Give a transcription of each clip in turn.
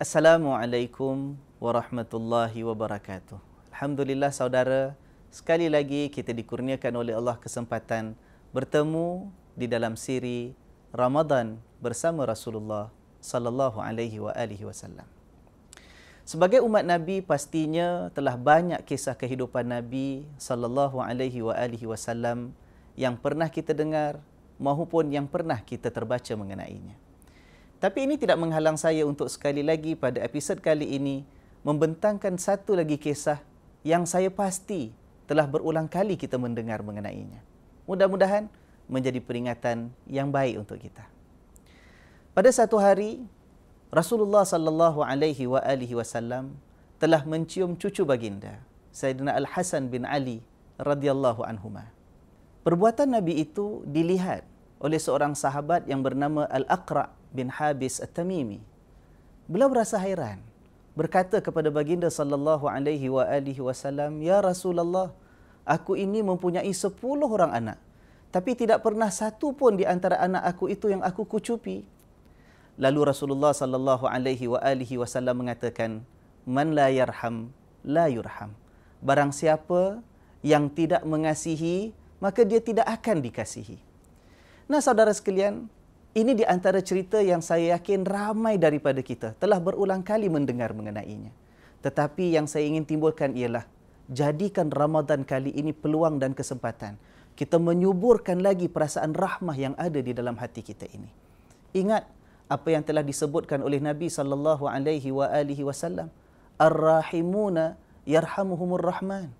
Assalamualaikum warahmatullahi wabarakatuh. Alhamdulillah saudara, sekali lagi kita dikurniakan oleh Allah kesempatan bertemu di dalam siri Ramadan bersama Rasulullah sallallahu alaihi wa alihi wasallam. Sebagai umat Nabi pastinya telah banyak kisah kehidupan Nabi sallallahu alaihi wa alihi wasallam yang pernah kita dengar maupun yang pernah kita terbaca mengenainya. Tapi ini tidak menghalang saya untuk sekali lagi pada episod kali ini membentangkan satu lagi kisah yang saya pasti telah berulang kali kita mendengar mengenainya. Mudah-mudahan menjadi peringatan yang baik untuk kita. Pada satu hari Rasulullah sallallahu alaihi wa alihi wasallam telah mencium cucu baginda, Sayyidina Al-Hasan bin Ali radhiyallahu anhuma. Perbuatan Nabi itu dilihat oleh seorang sahabat yang bernama Al-Aqra' bin Habis At-Tamimi. Beliau berasa hairan. Berkata kepada baginda sallallahu alaihi wa alihi wasallam, "Ya Rasulullah, aku ini mempunyai sepuluh orang anak, tapi tidak pernah satu pun di antara anak aku itu yang aku kucupi." Lalu Rasulullah sallallahu alaihi wa alihi wasallam mengatakan, "Man la yarham la yurham." Barang siapa yang tidak mengasihi, maka dia tidak akan dikasihi. Nah, saudara sekalian, ini di antara cerita yang saya yakin ramai daripada kita telah berulang kali mendengar mengenainya. Tetapi yang saya ingin timbulkan ialah jadikan Ramadan kali ini peluang dan kesempatan kita menyuburkan lagi perasaan rahmah yang ada di dalam hati kita ini. Ingat apa yang telah disebutkan oleh Nabi sallallahu alaihi wa alihi wasallam, arrahimuna rahimuna yarhamuhumur rahman."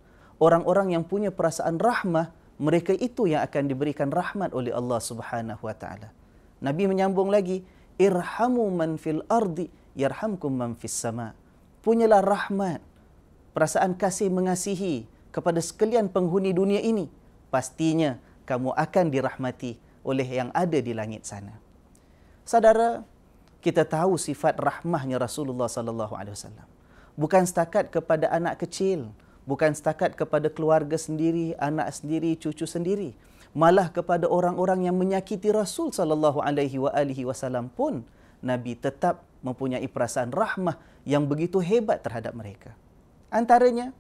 Orang-orang yang punya perasaan rahmah, mereka itu yang akan diberikan rahmat oleh Allah Subhanahu wa taala. Nabi menyambung lagi, irhamu man fil ardi yarhamkum man fis sama. Punyalah rahmat, perasaan kasih mengasihi kepada sekalian penghuni dunia ini. Pastinya kamu akan dirahmati oleh yang ada di langit sana. Saudara, kita tahu sifat rahmahnya Rasulullah sallallahu alaihi wasallam. Bukan setakat kepada anak kecil, bukan setakat kepada keluarga sendiri, anak sendiri, cucu sendiri malah kepada orang-orang yang menyakiti Rasul sallallahu alaihi wa alihi wasallam pun Nabi tetap mempunyai perasaan rahmah yang begitu hebat terhadap mereka. Antaranya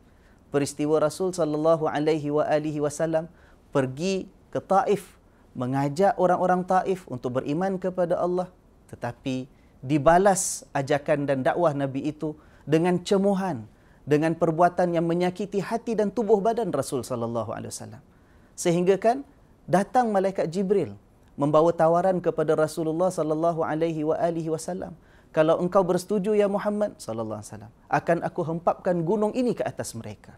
peristiwa Rasul sallallahu alaihi wa alihi wasallam pergi ke Taif mengajak orang-orang Taif untuk beriman kepada Allah tetapi dibalas ajakan dan dakwah Nabi itu dengan cemuhan dengan perbuatan yang menyakiti hati dan tubuh badan Rasul sallallahu alaihi wasallam sehingga kan datang malaikat Jibril membawa tawaran kepada Rasulullah sallallahu alaihi wa alihi wasallam. Kalau engkau bersetuju ya Muhammad sallallahu alaihi wasallam, akan aku hempapkan gunung ini ke atas mereka.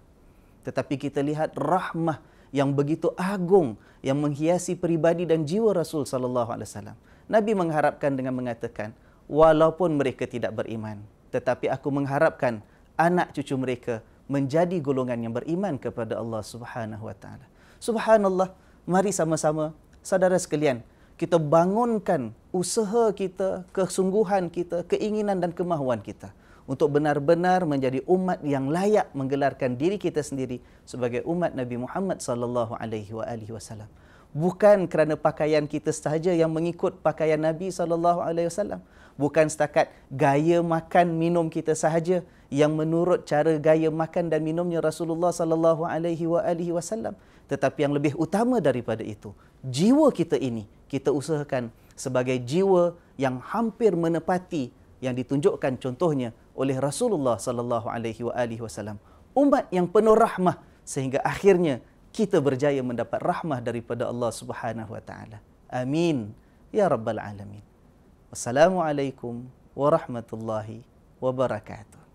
Tetapi kita lihat rahmah yang begitu agung yang menghiasi peribadi dan jiwa Rasul sallallahu alaihi wasallam. Nabi mengharapkan dengan mengatakan, walaupun mereka tidak beriman, tetapi aku mengharapkan anak cucu mereka menjadi golongan yang beriman kepada Allah Subhanahu wa taala. Subhanallah mari sama-sama saudara sekalian kita bangunkan usaha kita, kesungguhan kita, keinginan dan kemahuan kita untuk benar-benar menjadi umat yang layak menggelarkan diri kita sendiri sebagai umat Nabi Muhammad sallallahu alaihi wa alihi wasallam. Bukan kerana pakaian kita sahaja yang mengikut pakaian Nabi sallallahu alaihi wasallam, bukan setakat gaya makan minum kita sahaja yang menurut cara gaya makan dan minumnya Rasulullah sallallahu alaihi wa alihi wasallam tetapi yang lebih utama daripada itu jiwa kita ini kita usahakan sebagai jiwa yang hampir menepati yang ditunjukkan contohnya oleh Rasulullah sallallahu alaihi wa alihi wasallam umat yang penuh rahmah sehingga akhirnya kita berjaya mendapat rahmah daripada Allah Subhanahu wa taala. Amin ya rabbal alamin. Wassalamu alaikum warahmatullahi wabarakatuh.